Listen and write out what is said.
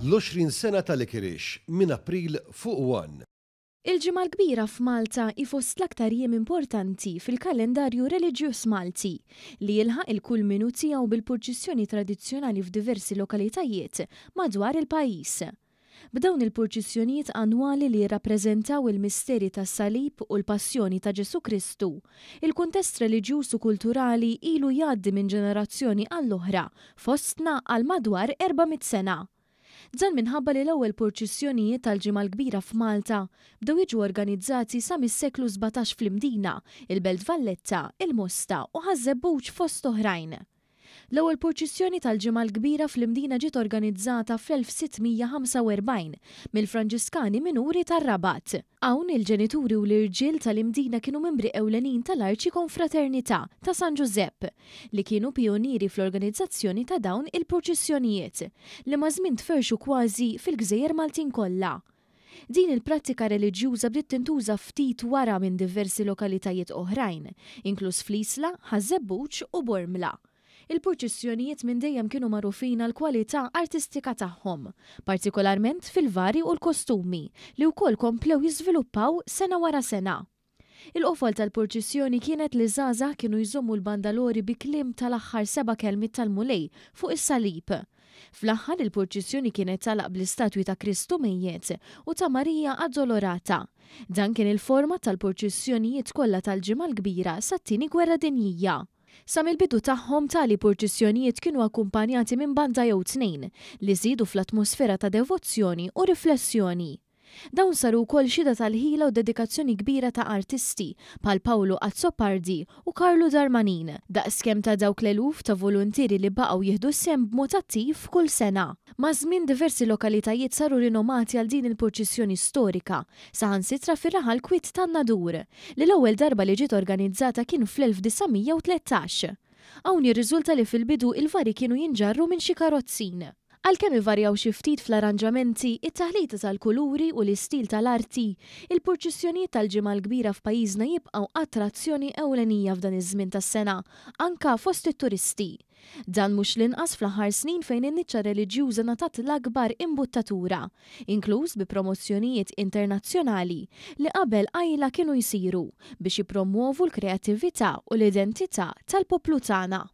L-20 sena tal-Ikirix minn April fuq 1. Il-ġimgħa l-kbira f'Malta ifost l-aktar jiem importanti fil-kalendarju reliġjuż Malti li jilħaq il-kull minu tiegħu bil-purċissjoni tradizzjonali f'diversi lokalitajiet madwar il-pajjiż. B'dawn il-purċissjonijiet annwali li rappreżentaw il-misteri tas salib u l-passjoni ta' Ġesu Kristu, il-kuntest reliġjuż u kulturali ilu jgħaddi minn ġenerazzjoni għall-oħra, fostna għal madwar 400 sena. Dan minħabba li l-ewwel purċissjonijiet tal-ġimgħa l-kbira f'Malta bdew jiġu organizzati sa mis-seklu 17 fl-imdina, il-Belt Valletta, il-Mosta u ħażebbuċ fost oħrajn. L-ewwel purċissjoni tal-ġimgħa l-kbira fl-imdina ġiet organizzata fl-1645 mill-Franġiskani Minuri tar-Rabat. Hawn il-ġenituri u l-irġiel tal-imdina kienu membri ewlenin tal-Arċi Konfraternità ta' San Giuseppe li kienu pioniri fl-organizzazzjoni ta' dawn il-proċessjonijiet li ma żmien tferxu kważi fil-gżejjer Maltin kollha. Din il-prattika reliġjuża bdiet tintuża ftit wara minn diversi lokalitajiet oħrajn, inkluż fl-Isla, Ħażebbuċ u Bormla il-purċissjonijiet minn dejjem kienu marufin għal kwalità artistika tagħhom, partikolarment fil-vari u l-kostumi li wkoll komplew jiżviluppaw sena wara sena. Il-qofol tal-purċissjoni kienet li Zaza kienu jżommu l-bandalori bi klim tal-aħħar seba kelmit tal-mulej fuq is-salib. Fl-aħħar il-purċissjoni kienet talaq bl-istatwi ta' Kristu Mejjet u ta' Marija Addolorata. Dan kien il-forma tal-purċissjonijiet kollha tal-ġimgħa l-kbira sat-tieni gwerra dinjija. Sa mill-bidu tagħhom tali purġissjonijiet kienu akkumpanjati minn banda jew tnejn li zidu fl-atmosfera ta' devozzjoni u riflessjoni. Dawn saru kol xida tal-ħila u dedikazzjoni kbira ta' artisti pal Paolo Azzopardi u Carlo Darmanin, skem ta' dawk l-eluf ta' volontiri li baqaw jihdu sem b'mod attiv kull sena. Ma' zmin diversi lokalitajiet saru rinomati għal din il-proċessjoni storika saħan sitra fir-raħal kwit tan-nadur li l-ewwel darba li ġiet organizzata kien fl-1913. Hawn jirriżulta li fil-bidu il-vari kienu jinġarru minn xi karozzin. Għalkemm ivarjaw xi ftit fl-arranġamenti, it-taħlita tal-kuluri u l-istil tal-arti, il-purċissjonijiet tal-ġimgħa l-kbira f'pajjiżna jibqgħu attrazzjoni ewlenija f'dan iż-żmien tas-sena, anka fost it-turisti. Dan mhux l-inqas fl-aħħar snin fejn in-niċċa reliġjuża natat l-akbar imbuttatura, inkluż bi promozzjonijiet internazzjonali li qabel għajla kienu jsiru biex jipromuovu l-kreattività u l-identità tal-poplu tagħna.